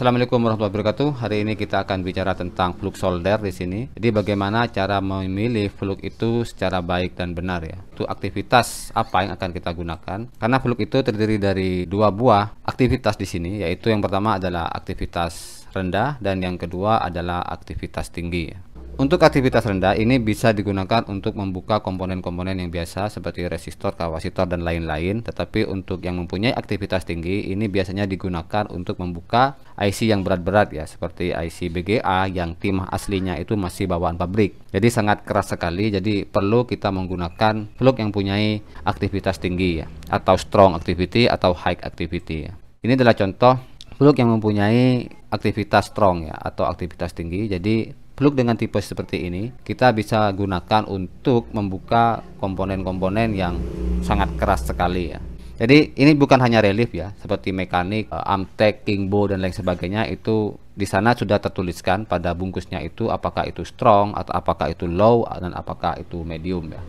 Assalamualaikum warahmatullahi wabarakatuh. Hari ini kita akan bicara tentang plug solder di sini. Jadi bagaimana cara memilih plug itu secara baik dan benar ya. Itu aktivitas apa yang akan kita gunakan? Karena plug itu terdiri dari dua buah aktivitas di sini, yaitu yang pertama adalah aktivitas rendah dan yang kedua adalah aktivitas tinggi. Ya. Untuk aktivitas rendah ini bisa digunakan untuk membuka komponen-komponen yang biasa seperti resistor, kapasitor dan lain-lain. Tetapi untuk yang mempunyai aktivitas tinggi ini biasanya digunakan untuk membuka IC yang berat-berat ya seperti IC BGA yang timah aslinya itu masih bawaan pabrik. Jadi sangat keras sekali jadi perlu kita menggunakan plug yang mempunyai aktivitas tinggi ya atau strong activity atau high activity ya. Ini adalah contoh plug yang mempunyai aktivitas strong ya atau aktivitas tinggi. Jadi plug dengan tipe seperti ini kita bisa gunakan untuk membuka komponen-komponen yang sangat keras sekali ya jadi ini bukan hanya relief ya seperti mekanik eh, amtek Kingbo dan lain sebagainya itu di sana sudah tertuliskan pada bungkusnya itu apakah itu strong atau apakah itu low dan apakah itu medium ya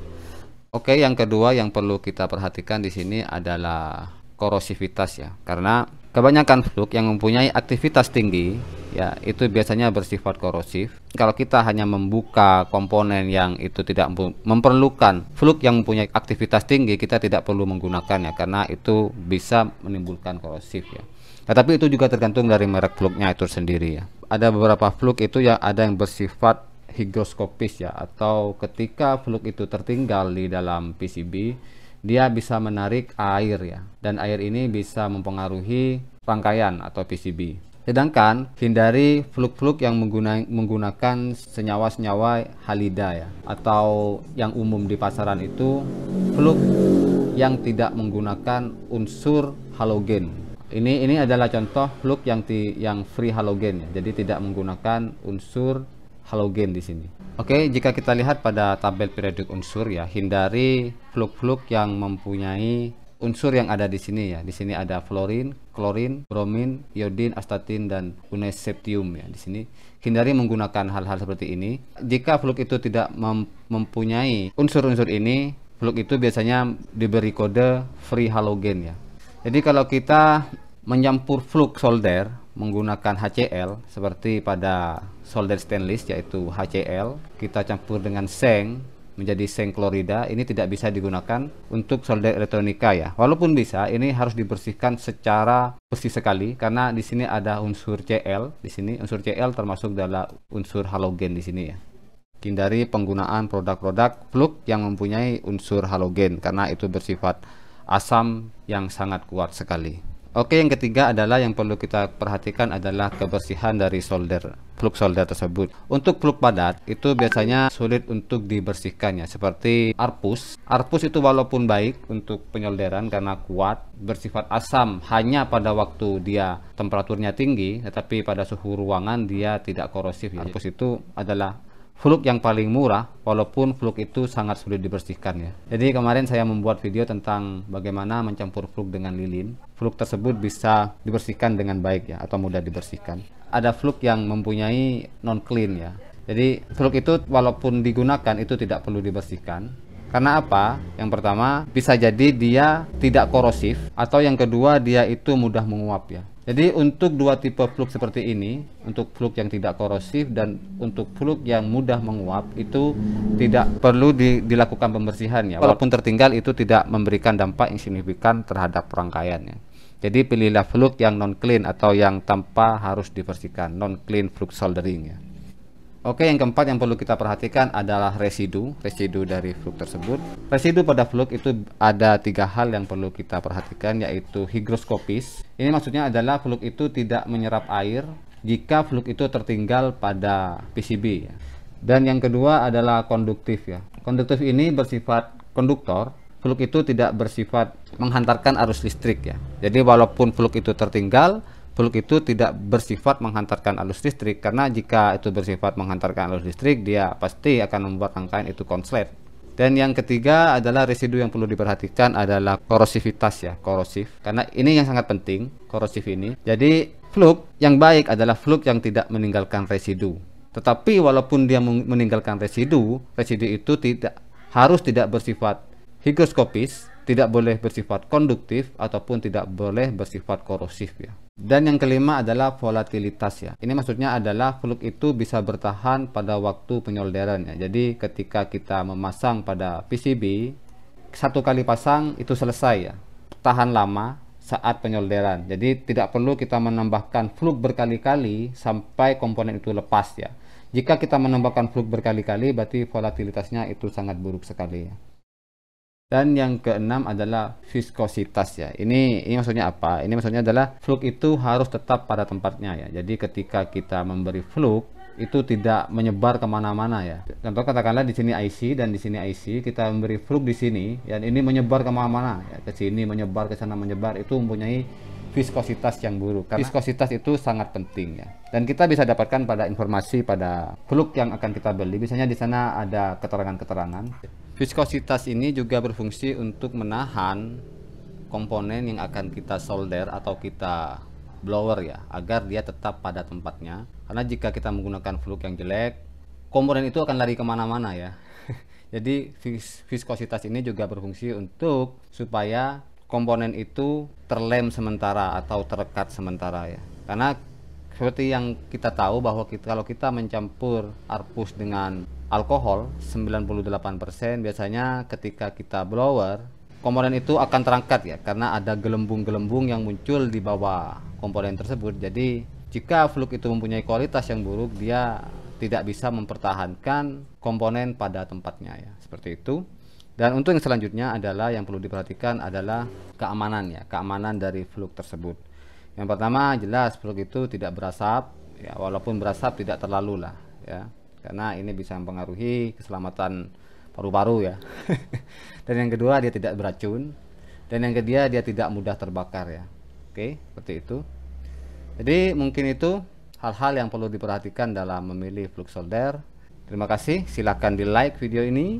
Oke, yang kedua yang perlu kita perhatikan di sini adalah korosivitas ya. Karena kebanyakan fluk yang mempunyai aktivitas tinggi ya itu biasanya bersifat korosif kalau kita hanya membuka komponen yang itu tidak memerlukan fluk yang mempunyai aktivitas tinggi kita tidak perlu menggunakannya karena itu bisa menimbulkan korosif ya tetapi nah, itu juga tergantung dari merek fluknya itu sendiri ya ada beberapa fluk itu yang ada yang bersifat higroskopis ya atau ketika fluk itu tertinggal di dalam PCB dia bisa menarik air ya dan air ini bisa mempengaruhi rangkaian atau PCB Sedangkan hindari fluk-fluk yang menggunakan senyawa-senyawa halida ya atau yang umum di pasaran itu fluk yang tidak menggunakan unsur halogen. Ini ini adalah contoh fluk yang ti, yang free halogen ya. Jadi tidak menggunakan unsur halogen di sini. Oke, jika kita lihat pada tabel periodik unsur ya, hindari fluk-fluk yang mempunyai unsur yang ada di sini ya. Di sini ada fluorin, klorin, bromin, iodin, astatin dan uneseptium ya. Di sini hindari menggunakan hal-hal seperti ini. Jika fluk itu tidak mempunyai unsur-unsur ini, fluk itu biasanya diberi kode free halogen ya. Jadi kalau kita mencampur fluk solder menggunakan HCl seperti pada solder stainless yaitu HCl, kita campur dengan seng menjadi seng klorida ini tidak bisa digunakan untuk solder elektronika ya. Walaupun bisa, ini harus dibersihkan secara bersih sekali karena di sini ada unsur Cl. Di sini unsur Cl termasuk dalam unsur halogen di sini ya. Hindari penggunaan produk-produk plug yang mempunyai unsur halogen karena itu bersifat asam yang sangat kuat sekali. Oke, yang ketiga adalah yang perlu kita perhatikan adalah kebersihan dari solder, plug solder tersebut. Untuk plug padat itu biasanya sulit untuk dibersihkannya, seperti arpus. Arpus itu walaupun baik untuk penyolderan karena kuat, bersifat asam hanya pada waktu dia temperaturnya tinggi, tetapi pada suhu ruangan dia tidak korosif. Ya. Arpus itu adalah fluk yang paling murah walaupun fluk itu sangat sulit dibersihkan ya jadi kemarin saya membuat video tentang bagaimana mencampur fluk dengan lilin fluk tersebut bisa dibersihkan dengan baik ya atau mudah dibersihkan ada fluk yang mempunyai non clean ya jadi fluk itu walaupun digunakan itu tidak perlu dibersihkan karena apa? Yang pertama, bisa jadi dia tidak korosif atau yang kedua dia itu mudah menguap ya. Jadi untuk dua tipe fluk seperti ini, untuk fluk yang tidak korosif dan untuk fluk yang mudah menguap itu tidak perlu di, dilakukan pembersihan ya. Walaupun tertinggal itu tidak memberikan dampak yang signifikan terhadap perangkaiannya. Jadi pilihlah fluk yang non clean atau yang tanpa harus dibersihkan, non clean fluk soldering ya. Oke, yang keempat yang perlu kita perhatikan adalah residu, residu dari fluk tersebut. Residu pada fluk itu ada tiga hal yang perlu kita perhatikan, yaitu higroskopis. Ini maksudnya adalah fluk itu tidak menyerap air jika fluk itu tertinggal pada PCB. Ya. Dan yang kedua adalah konduktif ya. Konduktif ini bersifat konduktor, fluk itu tidak bersifat menghantarkan arus listrik ya. Jadi walaupun fluk itu tertinggal, Peluk itu tidak bersifat menghantarkan arus listrik karena jika itu bersifat menghantarkan arus listrik dia pasti akan membuat rangkaian itu konslet. Dan yang ketiga adalah residu yang perlu diperhatikan adalah korosivitas ya, korosif. Karena ini yang sangat penting, korosif ini. Jadi fluk yang baik adalah fluk yang tidak meninggalkan residu. Tetapi walaupun dia meninggalkan residu, residu itu tidak harus tidak bersifat higroskopis, tidak boleh bersifat konduktif ataupun tidak boleh bersifat korosif ya. Dan yang kelima adalah volatilitas ya. Ini maksudnya adalah fluk itu bisa bertahan pada waktu penyolderan ya. Jadi ketika kita memasang pada PCB, satu kali pasang itu selesai ya. Tahan lama saat penyolderan. Jadi tidak perlu kita menambahkan fluk berkali-kali sampai komponen itu lepas ya. Jika kita menambahkan fluk berkali-kali berarti volatilitasnya itu sangat buruk sekali ya. Dan yang keenam adalah viskositas ya. Ini ini maksudnya apa? Ini maksudnya adalah fluk itu harus tetap pada tempatnya ya. Jadi ketika kita memberi fluk itu tidak menyebar kemana-mana ya. Contoh katakanlah di sini IC dan di sini IC kita memberi fluk di sini dan ini menyebar kemana-mana ya. Ke sini menyebar ke sana menyebar itu mempunyai viskositas yang buruk. Karena viskositas itu sangat penting ya. Dan kita bisa dapatkan pada informasi pada fluk yang akan kita beli. Misalnya di sana ada keterangan-keterangan. Viskositas ini juga berfungsi untuk menahan komponen yang akan kita solder atau kita blower ya agar dia tetap pada tempatnya karena jika kita menggunakan fluk yang jelek komponen itu akan lari kemana-mana ya jadi vis viskositas ini juga berfungsi untuk supaya komponen itu terlem sementara atau terekat sementara ya. Karena seperti yang kita tahu bahwa kita, kalau kita mencampur arpus dengan alkohol 98% biasanya ketika kita blower komponen itu akan terangkat ya karena ada gelembung-gelembung yang muncul di bawah komponen tersebut. Jadi jika fluk itu mempunyai kualitas yang buruk dia tidak bisa mempertahankan komponen pada tempatnya ya. Seperti itu. Dan untuk yang selanjutnya adalah yang perlu diperhatikan adalah keamanan ya, keamanan dari fluk tersebut. Yang pertama jelas fluk itu tidak berasap, ya walaupun berasap tidak terlalu lah ya, karena ini bisa mempengaruhi keselamatan paru-paru ya. Dan yang kedua dia tidak beracun, dan yang ketiga dia tidak mudah terbakar ya. Oke, seperti itu. Jadi mungkin itu hal-hal yang perlu diperhatikan dalam memilih fluk solder. Terima kasih, silakan di like video ini